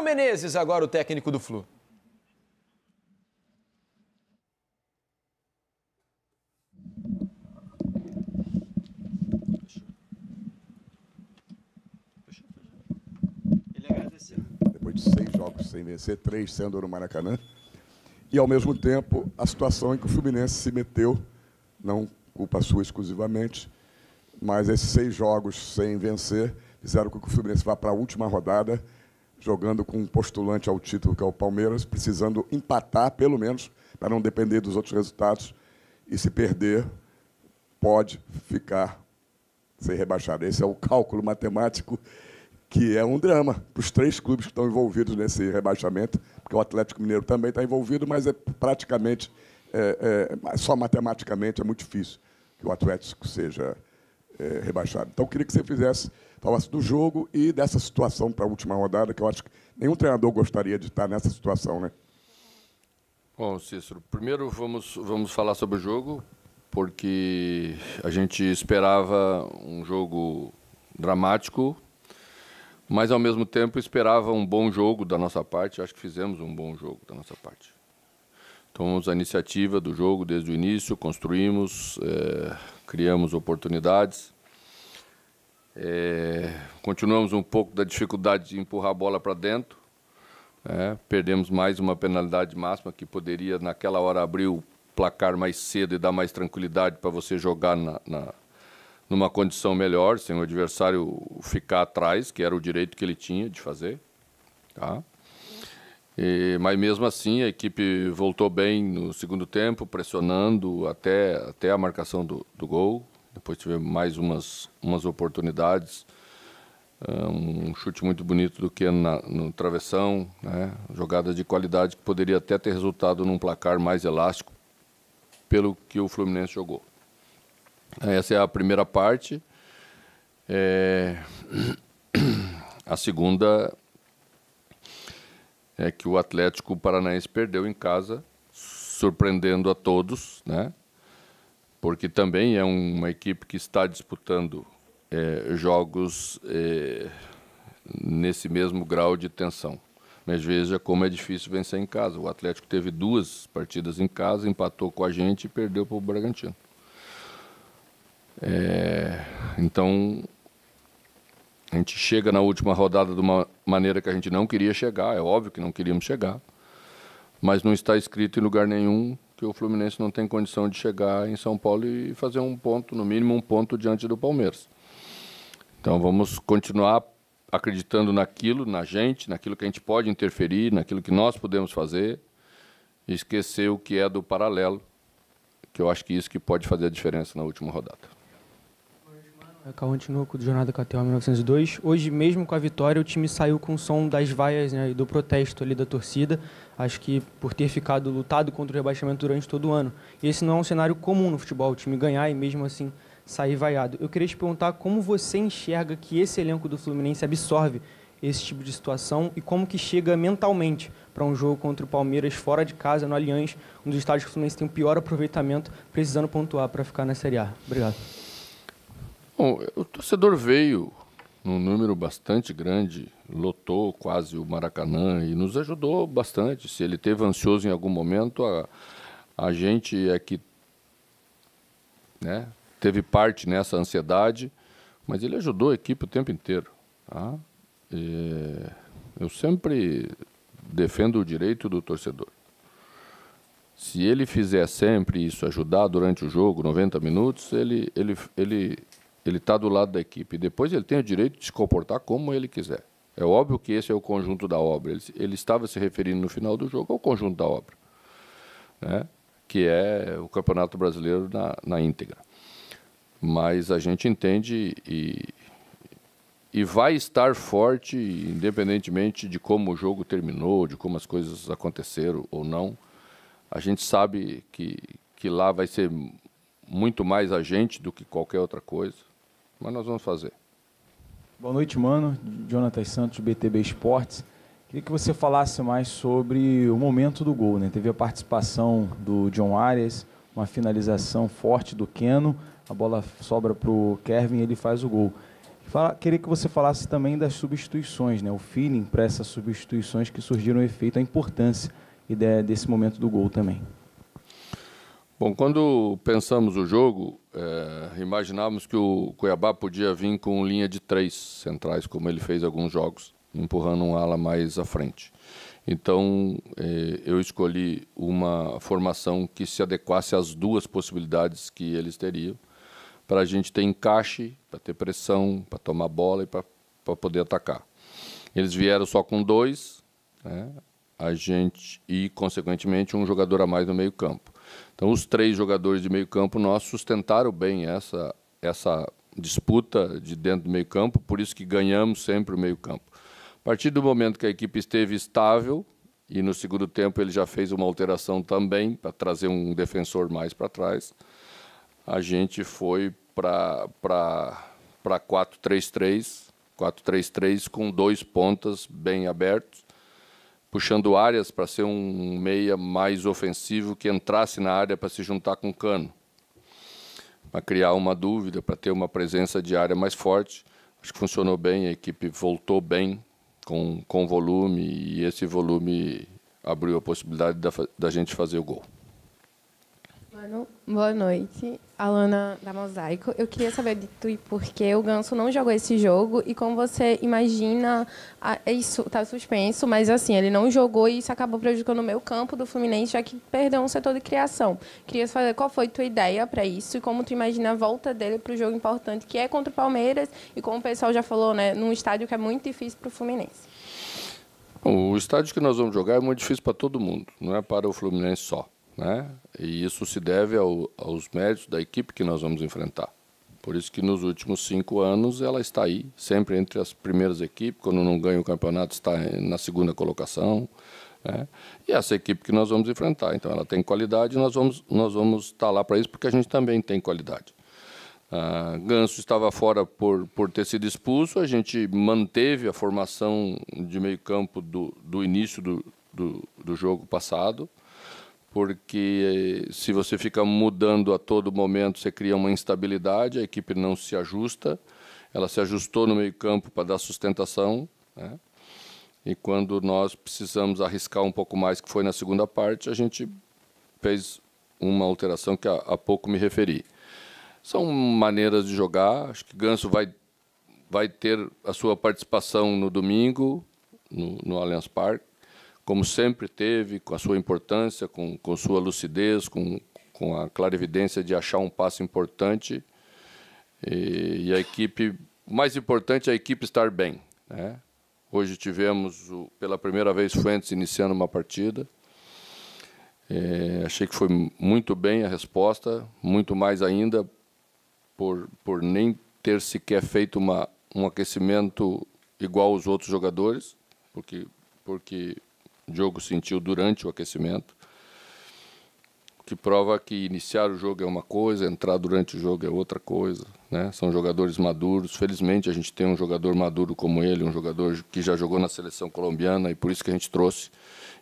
Mano Menezes, agora o técnico do Flu. Depois de seis jogos sem vencer, três sendo no Maracanã. E, ao mesmo tempo, a situação em que o Fluminense se meteu, não culpa sua exclusivamente, mas esses seis jogos sem vencer fizeram com que o Fluminense vá para a última rodada jogando com um postulante ao título, que é o Palmeiras, precisando empatar, pelo menos, para não depender dos outros resultados. E se perder, pode ficar sem rebaixado. Esse é o cálculo matemático que é um drama para os três clubes que estão envolvidos nesse rebaixamento, porque o Atlético Mineiro também está envolvido, mas é praticamente, é, é, só matematicamente é muito difícil que o Atlético seja é, rebaixado. Então, eu queria que você fizesse, falasse do jogo e dessa situação para a última rodada, que eu acho que nenhum treinador gostaria de estar nessa situação, né? Bom, Cícero, primeiro vamos, vamos falar sobre o jogo, porque a gente esperava um jogo dramático, mas ao mesmo tempo esperava um bom jogo da nossa parte. Acho que fizemos um bom jogo da nossa parte. Tomamos a iniciativa do jogo desde o início, construímos. É criamos oportunidades. É, continuamos um pouco da dificuldade de empurrar a bola para dentro. É, perdemos mais uma penalidade máxima que poderia, naquela hora, abrir o placar mais cedo e dar mais tranquilidade para você jogar na, na, numa condição melhor, sem o adversário ficar atrás, que era o direito que ele tinha de fazer. Tá? E, mas mesmo assim a equipe voltou bem no segundo tempo, pressionando até, até a marcação do, do gol. Depois tivemos mais umas, umas oportunidades. É um chute muito bonito do que na, no travessão, né? jogada de qualidade que poderia até ter resultado num placar mais elástico, pelo que o Fluminense jogou. Essa é a primeira parte. É... A segunda é que o Atlético Paranaense perdeu em casa, surpreendendo a todos, né? Porque também é uma equipe que está disputando é, jogos é, nesse mesmo grau de tensão. Mas veja como é difícil vencer em casa. O Atlético teve duas partidas em casa, empatou com a gente e perdeu para o Bragantino. É, então a gente chega na última rodada de uma maneira que a gente não queria chegar, é óbvio que não queríamos chegar, mas não está escrito em lugar nenhum que o Fluminense não tem condição de chegar em São Paulo e fazer um ponto, no mínimo um ponto diante do Palmeiras. Então vamos continuar acreditando naquilo, na gente, naquilo que a gente pode interferir, naquilo que nós podemos fazer, e esquecer o que é do paralelo, que eu acho que é isso que pode fazer a diferença na última rodada. Cauã com do Jornada KTO 1902. Hoje, mesmo com a vitória, o time saiu com o som das vaias né, e do protesto ali da torcida. Acho que por ter ficado lutado contra o rebaixamento durante todo o ano. E esse não é um cenário comum no futebol, o time ganhar e mesmo assim sair vaiado. Eu queria te perguntar como você enxerga que esse elenco do Fluminense absorve esse tipo de situação e como que chega mentalmente para um jogo contra o Palmeiras fora de casa, no Allianz, um dos estádios que o Fluminense tem o pior aproveitamento, precisando pontuar para ficar na Série A. Obrigado. Bom, o torcedor veio num número bastante grande, lotou quase o Maracanã e nos ajudou bastante. Se ele teve ansioso em algum momento, a, a gente é que né, teve parte nessa ansiedade, mas ele ajudou a equipe o tempo inteiro. Tá? eu sempre defendo o direito do torcedor. Se ele fizer sempre isso, ajudar durante o jogo, 90 minutos, ele, ele, ele ele está do lado da equipe. Depois ele tem o direito de se comportar como ele quiser. É óbvio que esse é o conjunto da obra. Ele, ele estava se referindo no final do jogo ao conjunto da obra, né? que é o Campeonato Brasileiro na, na íntegra. Mas a gente entende e, e vai estar forte, independentemente de como o jogo terminou, de como as coisas aconteceram ou não. A gente sabe que, que lá vai ser muito mais a gente do que qualquer outra coisa mas nós vamos fazer. Boa noite, mano. Jonathan Santos, BTB Esportes. Queria que você falasse mais sobre o momento do gol. Né? Teve a participação do John Arias, uma finalização forte do Keno, a bola sobra para o Kevin e ele faz o gol. Fala, queria que você falasse também das substituições, né? o feeling para essas substituições que surgiram efeito, a importância e desse momento do gol também. Bom, quando pensamos o jogo, é, imaginávamos que o Cuiabá podia vir com linha de três centrais, como ele fez alguns jogos, empurrando um ala mais à frente. Então, é, eu escolhi uma formação que se adequasse às duas possibilidades que eles teriam, para a gente ter encaixe, para ter pressão, para tomar bola e para poder atacar. Eles vieram só com dois, né? a gente e, consequentemente, um jogador a mais no meio campo. Então, os três jogadores de meio campo nós sustentaram bem essa, essa disputa de dentro do meio campo, por isso que ganhamos sempre o meio campo. A partir do momento que a equipe esteve estável, e no segundo tempo ele já fez uma alteração também para trazer um defensor mais para trás, a gente foi para 4-3-3, 4-3-3 com dois pontas bem abertos puxando áreas para ser um meia mais ofensivo que entrasse na área para se juntar com o Cano, para criar uma dúvida, para ter uma presença de área mais forte. Acho que funcionou bem, a equipe voltou bem com, com volume e esse volume abriu a possibilidade da, da gente fazer o gol. Boa noite, Alana da Mosaico. Eu queria saber de tu e por que o Ganso não jogou esse jogo e como você imagina. A, é isso está suspenso, mas assim, ele não jogou e isso acabou prejudicando o meu campo do Fluminense, já que perdeu um setor de criação. Queria saber qual foi tua ideia para isso e como tu imagina a volta dele para o jogo importante que é contra o Palmeiras e como o pessoal já falou, né, num estádio que é muito difícil para o Fluminense. O estádio que nós vamos jogar é muito difícil para todo mundo, não é para o Fluminense só. Né? E isso se deve ao, aos méritos da equipe que nós vamos enfrentar. Por isso que nos últimos cinco anos ela está aí, sempre entre as primeiras equipes. Quando não ganha o campeonato, está na segunda colocação. Né? E essa equipe que nós vamos enfrentar. Então ela tem qualidade e nós vamos, nós vamos estar tá lá para isso, porque a gente também tem qualidade. Ah, Ganso estava fora por, por ter sido expulso, a gente manteve a formação de meio campo do, do início do, do, do jogo passado porque eh, se você fica mudando a todo momento, você cria uma instabilidade, a equipe não se ajusta, ela se ajustou no meio-campo para dar sustentação, né? e quando nós precisamos arriscar um pouco mais, que foi na segunda parte, a gente fez uma alteração que há pouco me referi. São maneiras de jogar, acho que Ganso vai, vai ter a sua participação no domingo, no, no Allianz Parque, como sempre teve, com a sua importância, com, com sua lucidez, com, com a clarividência de achar um passo importante. E, e a equipe, o mais importante é a equipe estar bem. Né? Hoje tivemos, o, pela primeira vez, Fuentes iniciando uma partida. É, achei que foi muito bem a resposta, muito mais ainda por, por nem ter sequer feito uma, um aquecimento igual aos outros jogadores, porque, porque o jogo sentiu durante o aquecimento, que prova que iniciar o jogo é uma coisa, entrar durante o jogo é outra coisa. Né? São jogadores maduros. Felizmente a gente tem um jogador maduro como ele, um jogador que já jogou na seleção colombiana e por isso que a gente trouxe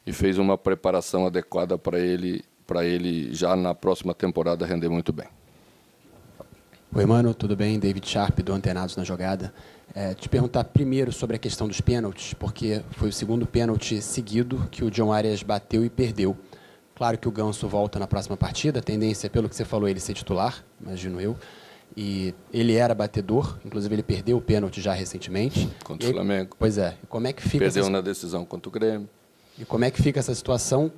e fez uma preparação adequada para ele, para ele já na próxima temporada render muito bem. Oi, mano, tudo bem? David Sharp, do Antenados na Jogada. É, te perguntar primeiro sobre a questão dos pênaltis, porque foi o segundo pênalti seguido que o John Arias bateu e perdeu. Claro que o Ganso volta na próxima partida, a tendência, pelo que você falou, é ele ser titular, imagino eu. E ele era batedor, inclusive ele perdeu o pênalti já recentemente. Contra o Flamengo. Pois é. E como é que fica Perdeu essa... na decisão contra o Grêmio. E como é que fica essa situação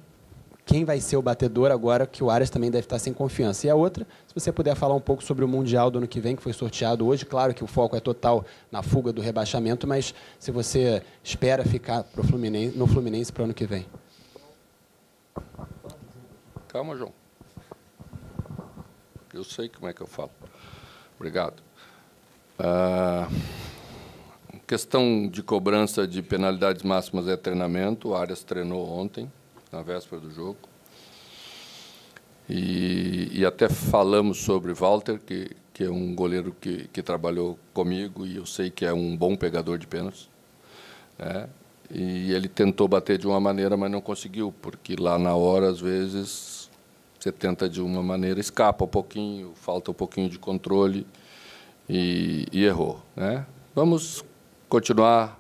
quem vai ser o batedor agora que o Arias também deve estar sem confiança. E a outra, se você puder falar um pouco sobre o Mundial do ano que vem, que foi sorteado hoje, claro que o foco é total na fuga do rebaixamento, mas se você espera ficar pro Fluminense, no Fluminense para o ano que vem. Calma, João. Eu sei como é que eu falo. Obrigado. Ah, questão de cobrança de penalidades máximas é treinamento. O Arias treinou ontem na véspera do jogo. E, e até falamos sobre Walter, que, que é um goleiro que, que trabalhou comigo e eu sei que é um bom pegador de pênaltis. Né? E ele tentou bater de uma maneira, mas não conseguiu, porque lá na hora, às vezes, você tenta de uma maneira, escapa um pouquinho, falta um pouquinho de controle e, e errou. Né? Vamos continuar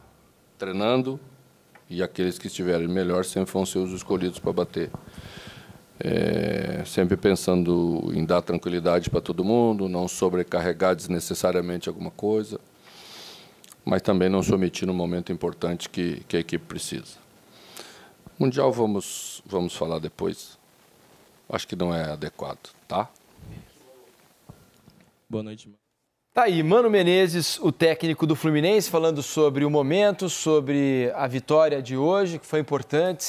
treinando, e aqueles que estiverem melhor sempre vão ser os escolhidos para bater. É, sempre pensando em dar tranquilidade para todo mundo, não sobrecarregar desnecessariamente alguma coisa, mas também não se omitir no momento importante que, que a equipe precisa. Mundial vamos, vamos falar depois. Acho que não é adequado, tá? Boa noite, Tá aí, Mano Menezes, o técnico do Fluminense, falando sobre o momento, sobre a vitória de hoje, que foi importante.